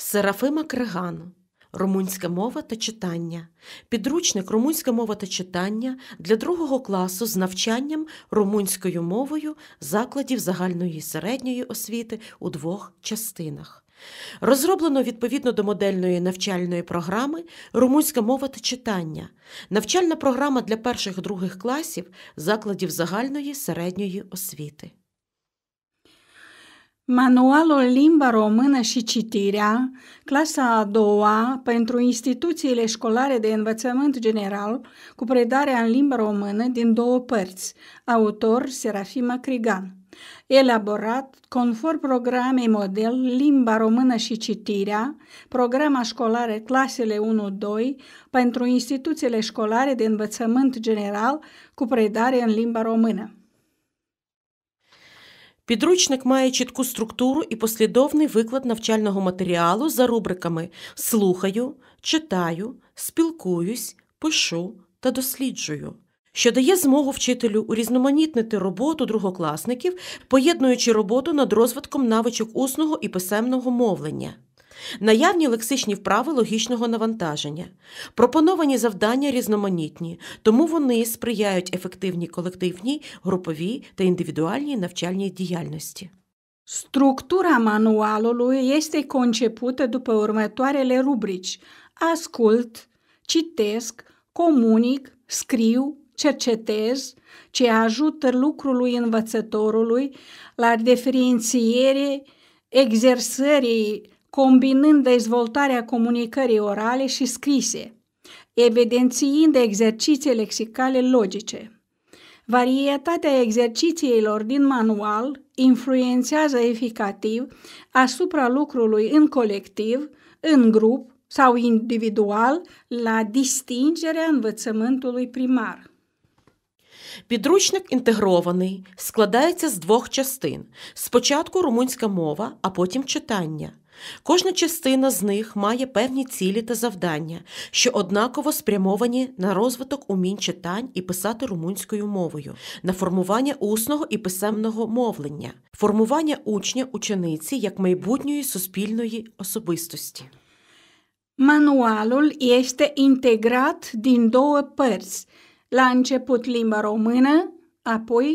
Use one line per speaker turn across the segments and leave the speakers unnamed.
Серафима Криган. Румунська мова та читання. Підручник Румунська мова та читання для другого класу з навчанням румунською мовою закладів загальної і середньої освіти у двох частинах. Розроблено відповідно до модельної навчальної програми Румунська мова та читання. Навчальна програма для перших других класів закладів загальної середньої освіти.
Manualul Limba Română și Citirea, clasa a doua pentru instituțiile școlare de învățământ general, cu predarea în limba română din două părți, autor Serafima Crigan. Elaborat conform programei model Limba Română și Citirea, programa școlară clasele 1-2 pentru instituțiile școlare de învățământ general cu predare în limba română.
Підручник має чітку структуру і послідовний виклад навчального матеріалу за рубриками слухаю, читаю, спілкуюсь, пишу та досліджую, що дає змогу вчителю урізноманітнити роботу другокласників, поєднуючи роботу над розвитком навичок усного і писемного мовлення. Наявні лексичні вправи логічного навантаження. Пропоновані завдання різноманітні, тому вони сприяють ефективній колективній, груповій та індивідуальній навчальній діяльності.
Структура manualului este concepută după următoarele rubrici: ascult, citesc, comunic, scriu, cercetez, ce ajută lucrului învățătorului la diferențiere exersării combinând dezvoltarea comunicării orale și scrise, evidențiind exerciții lexicale logice. Varietatea exercițiilor din manual influențează eficativ asupra lucrului în colectiv, în grup sau individual la distingerea învățământului primar.
Підручник інтегрований, складається з двох частин: спочатку румунська мова, а потім читання. Кожна частина з них має певні цілі та завдання, що однаково спрямовані на розвиток умінь читань і писати румунською мовою, на формування усного і писемного мовлення, формування учня учениці як майбутньої суспільної особистості.
Manualul este integrat din două părți, la început limba română, apoi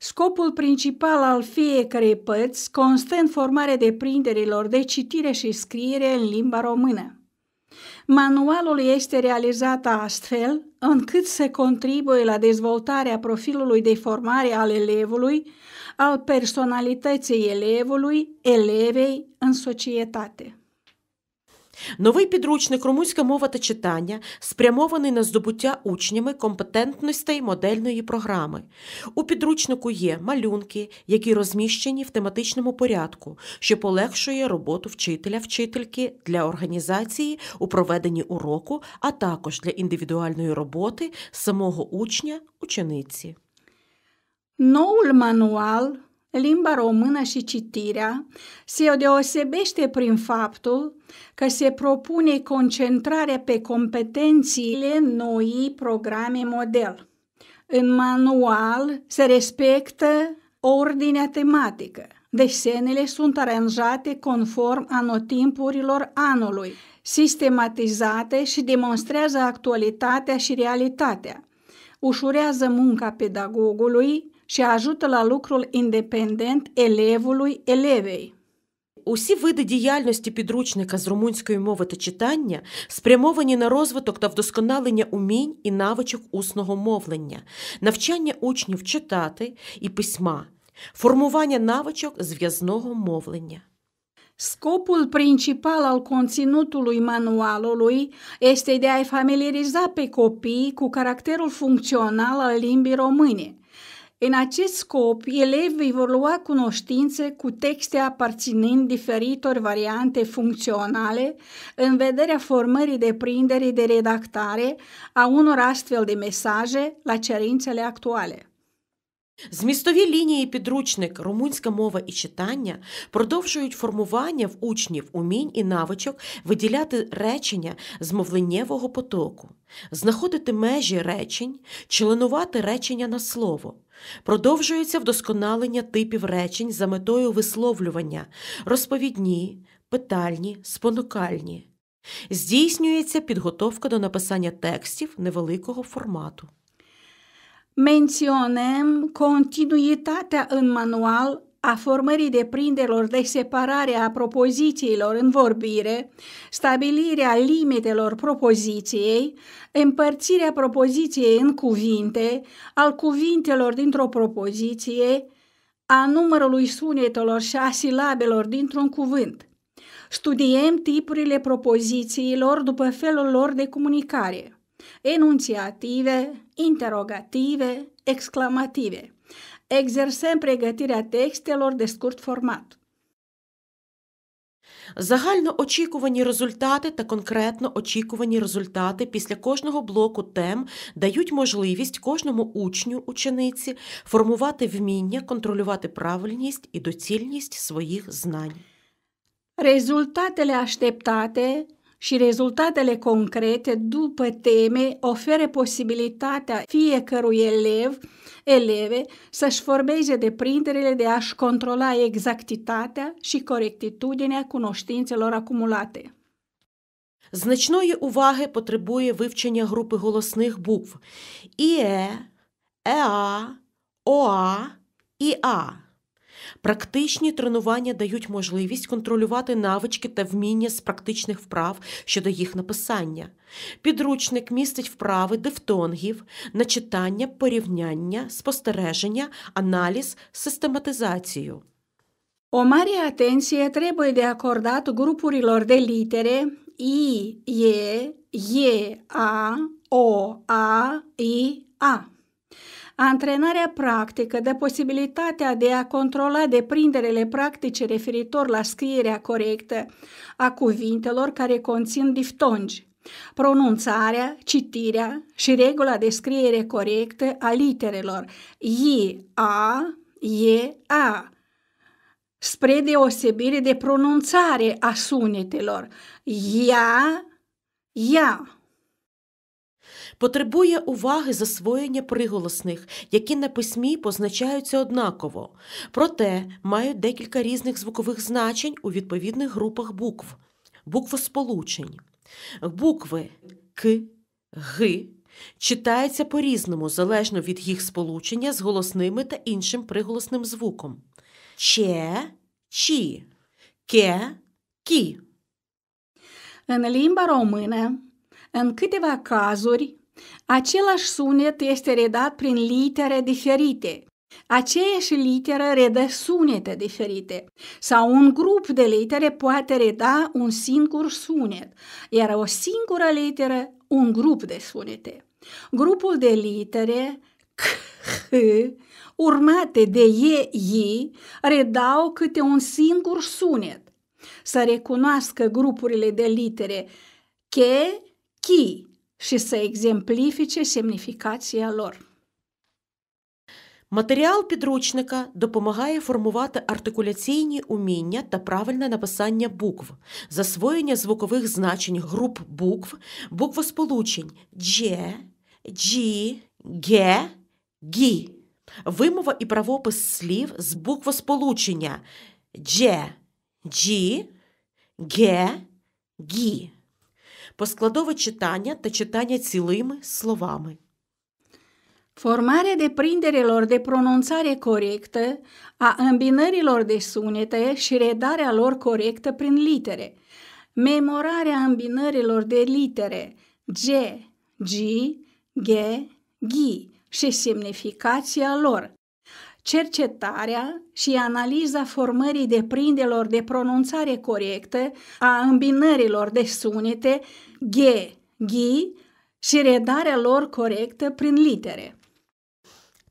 Scopul principal al fiecărei părți constă în formarea deprinderilor de citire și scriere în limba română. Manualul este realizat astfel încât să contribuie la dezvoltarea profilului de formare al elevului, al personalității elevului, elevei în societate.
Новий підручник Румунська мова та читання спрямований на здобуття учнями компетентностей модельної програми. У підручнику є малюнки, які розміщені в тематичному порядку, що полегшує роботу вчителя-вчительки для організації у проведенні уроку, а також для індивідуальної роботи самого учня учениці.
Noul manual limba română și citirea se deosebește prin faptul că se propune concentrarea pe competențiile noii programe model. În manual se respectă ordinea tematică. Desenele deci sunt aranjate conform anotimpurilor anului, sistematizate și demonstrează actualitatea și realitatea. Ușurează munca pedagogului, și ajută la lucrul independent elevului, elevei.
Усі види діяльності підручника з румунської мови та читання спрямовані на розвиток та вдосконалення умінь і навичок усного мовлення, навчання учнів читати і письма, формування навичок зв'язного мовлення.
Scopul principal al conținutului manualului este de a-i familiariza pe copii cu caracterul funcțional al limbii române – În acest scop, elevii vor lua cunoștințe cu texte aparținând diferitor variante funcționale în vederea formării de prindere de redactare a unor astfel de mesaje la cerințele actuale.
Змістові лінії підручник, румунська мова і читання продовжують формування в учнів умінь і навичок виділяти речення з мовленнєвого потоку, знаходити межі речень, членувати речення на слово. Продовжується вдосконалення типів речень за метою висловлювання розповідні, питальні, спонукальні. Здійснюється підготовка до написання текстів невеликого формату.
menționăm continuitatea în manual a formării deprinderilor de separare a propozițiilor în vorbire, stabilirea limitelor propoziției, împărțirea propoziției în cuvinte, al cuvintelor dintr-o propoziție, a numărului sunetelor și a silabelor dintr-un cuvânt. Studiem tipurile propozițiilor după felul lor de comunicare. enunțiative, interrogative, exclamative. Exersăm pregătirea textelor de scurt format.
Загально очікувані результати та конкретно очікувані результати після кожного блоку тем дають можливість кожному учню учениці формувати вміння, контролювати правильність і доцільність своїх знань.
Результатele așteptate și rezultatele concrete după teme oferă posibilitatea fiecărui elev, eleve, să-și formeze deprinderile de a-și controla exactitatea și corectitudinea cunoștințelor acumulate. Значної уваги
потребує вивчення групи голосних букв ІЕ, ЕА, ОА, ІА. Практичні тренування дають можливість контролювати навички та вміння з практичних вправ щодо їх написання. Підручник містить вправи дифтонгів, на читання, порівняння,
спостереження, аналіз, систематизацію. O mare atenție trebuie de acordat grupurilor de litere I, E, E, A, O, A, I, A. Antrenarea practică dă posibilitatea de a controla deprinderele practice referitor la scrierea corectă a cuvintelor care conțin diftongi, pronunțarea, citirea și regula de scriere corectă a literelor I, A, E, A, spre deosebire de pronunțare a sunetelor ia, ia.
Потребує уваги засвоєння приголосних, які на письмі позначаються однаково, проте мають декілька різних звукових значень у відповідних групах букв, буквосполучень. Букви К, Г читаються по-різному, залежно від їх сполучення з голосними та іншим приголосним звуком. Че, чі, ке, кі.
În limba În câteva cazuri, același sunet este redat prin litere diferite. Aceeași literă redă sunete diferite sau un grup de litere poate reda un singur sunet, iar o singură literă un grup de sunete. Grupul de litere K, H, urmate de E, I, redau câte un singur sunet. Să recunoască grupurile de litere k, chi și să exemplifice semnificația lor.
Матеріал підручника допомагає формувати артикуляційні уміння та правильне написання букв, засвоєння звукових значень груп букв, буквосполучень дж, джі, ге, гі, вимова і правопис слів з буквосполучення дж, джі, ге, гі. поскладове читання та читання цілими словами.
Formarea deprinderilor de pronunțare corectă, a îmbinărilor de sunete și redarea lor corectă prin litere. Memorarea îmbinărilor de litere G, G, G, G și semnificația lor. cercetarea și analiza formării deprindelor de pronunțare corectă, a îmbinărilor de sunete G, ghi și redarea lor corectă prin літери.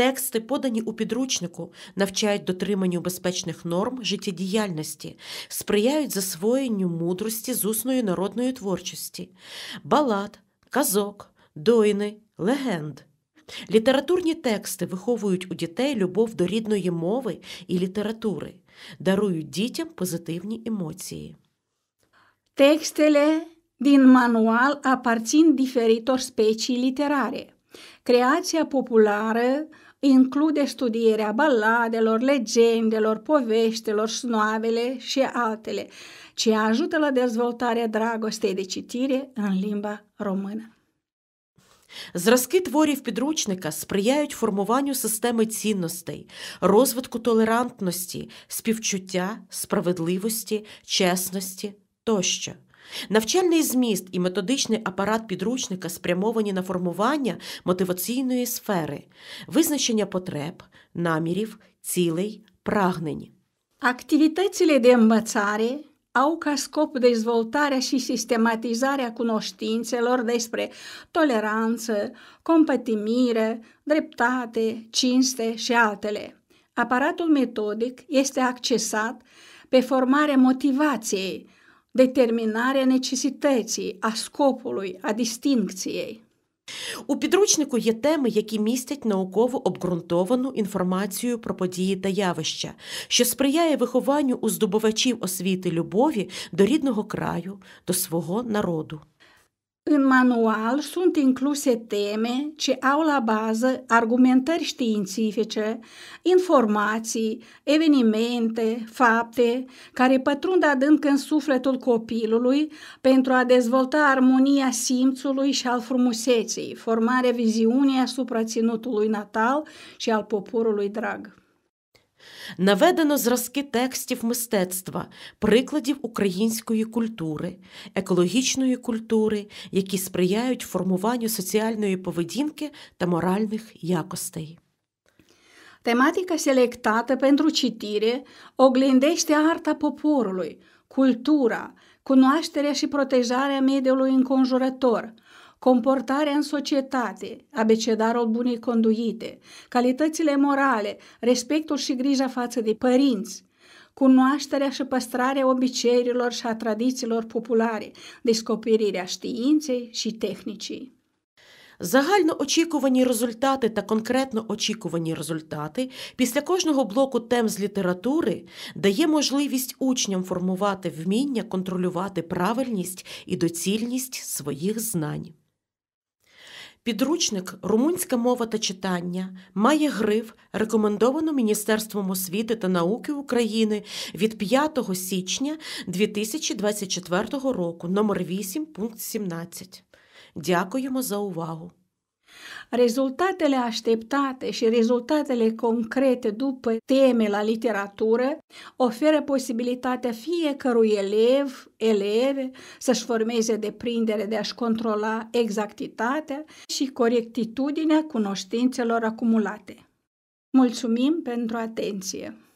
Тексти,
подані у підручнику, навчають дотриманню безпечних норм життєдіяльності, сприяють засвоєнню мудрості з усної народної творчості, балад, казок, дойни, легенд. Літературні тексти виховують у дітей любов до рідної мови і літератури, дарують дітям позитивні емоції.
Текстеле din manual aparțin diferitor specii literare. Creația populară include studierea baladelor, legendelor, poveștelor, snoavele și altele, ce ajută la dezvoltarea dragostei de citire în limba română.
Зразки творів підручника сприяють формуванню системи цінностей, розвитку толерантності, співчуття, справедливості, чесності тощо. Навчальний зміст і методичний апарат підручника спрямовані на формування мотиваційної сфери, визначення потреб, намірів, цілей, прагнень.
Активітеці лідембацарі au ca scop dezvoltarea și sistematizarea cunoștințelor despre toleranță, compătimire, dreptate, cinste și altele. Aparatul metodic este accesat pe formarea motivației, determinarea necesității, a scopului, a distincției. У підручнику є теми, які містять
науково обґрунтовану інформацію про події та явища, що сприяє вихованню у здобувачів освіти любові до рідного краю, до свого народу.
În manual sunt incluse teme ce au la bază argumentări științifice, informații, evenimente, fapte care pătrund adânc în sufletul copilului pentru a dezvolta armonia simțului și al frumuseții, formarea viziunii asupra ținutului natal și al poporului drag.
Наведено зразки текстів мистецтва, прикладів української культури, екологічної культури, які сприяють формуванню соціальної поведінки та моральних якостей.
Тематика селектата pentru citire oglindește arta poporului, cultura, cunoașterea și protejarea mediului înconjurător – comportarea în societate, abecedarul bunei conduite, calitățile morale, respectul și grija față de părinți, cunoașterea și păstrarea obiceiurilor și a tradițiilor populare, descoperirea științei și tehnicii.
Загально очікувані результати та конкретно очікувані результати після кожного блоку тем з літератури дає можливість учням формувати вміння контролювати правильність і доцільність своїх знань. Підручник Румунська мова та читання має гриф, рекомендовано Міністерством освіти та науки України від 5 січня 2024 року, номер 8, пункт 17. Дякуємо за увагу!
Rezultatele așteptate și rezultatele concrete după teme la literatură oferă posibilitatea fiecărui elev, eleve, să-și formeze deprindere de a-și controla exactitatea și corectitudinea cunoștințelor acumulate. Mulțumim pentru atenție!